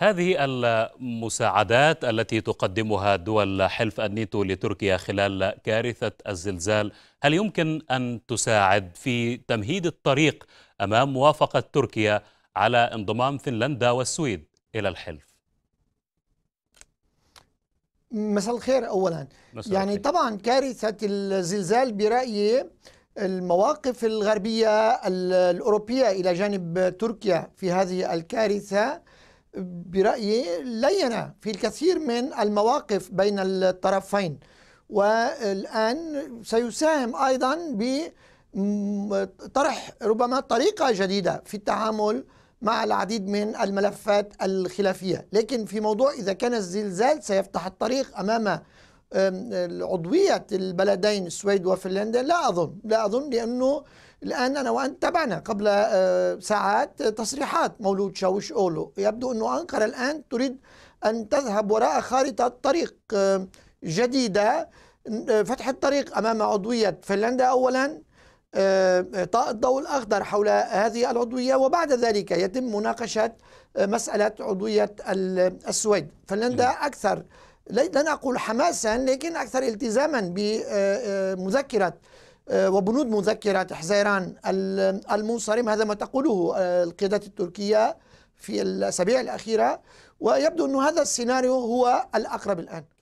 هذه المساعدات التي تقدمها دول حلف النيتو لتركيا خلال كارثة الزلزال هل يمكن أن تساعد في تمهيد الطريق أمام موافقة تركيا على انضمام فنلندا والسويد إلى الحلف؟ مساء الخير أولا مسأل يعني طبعا كارثة الزلزال برأيي المواقف الغربية الأوروبية إلى جانب تركيا في هذه الكارثة برأيي لين في الكثير من المواقف بين الطرفين والآن سيساهم أيضا بطرح ربما طريقة جديدة في التعامل مع العديد من الملفات الخلافية لكن في موضوع إذا كان الزلزال سيفتح الطريق أمام عضوية البلدين السويد وفنلندا لا أظن لا أظن لأنه الآن أنا وأنت تابعنا قبل أه، ساعات تصريحات مولود شاوش أولو يبدو أنه أنقرة الآن تريد أن تذهب وراء خارطة طريق أه، جديدة أه، فتح الطريق أمام عضوية فنلندا أولا إعطاء الضوء الأخضر حول هذه العضوية وبعد ذلك يتم مناقشة مسألة عضوية السويد فنلندا نعم. أكثر لن أقول حماسا لكن أكثر التزاما بمذكرة آه، وبنود مذكرة حزيران المنصرم هذا ما تقوله آه، القيادات التركية في الأسابيع الأخيرة ويبدو أن هذا السيناريو هو الأقرب الآن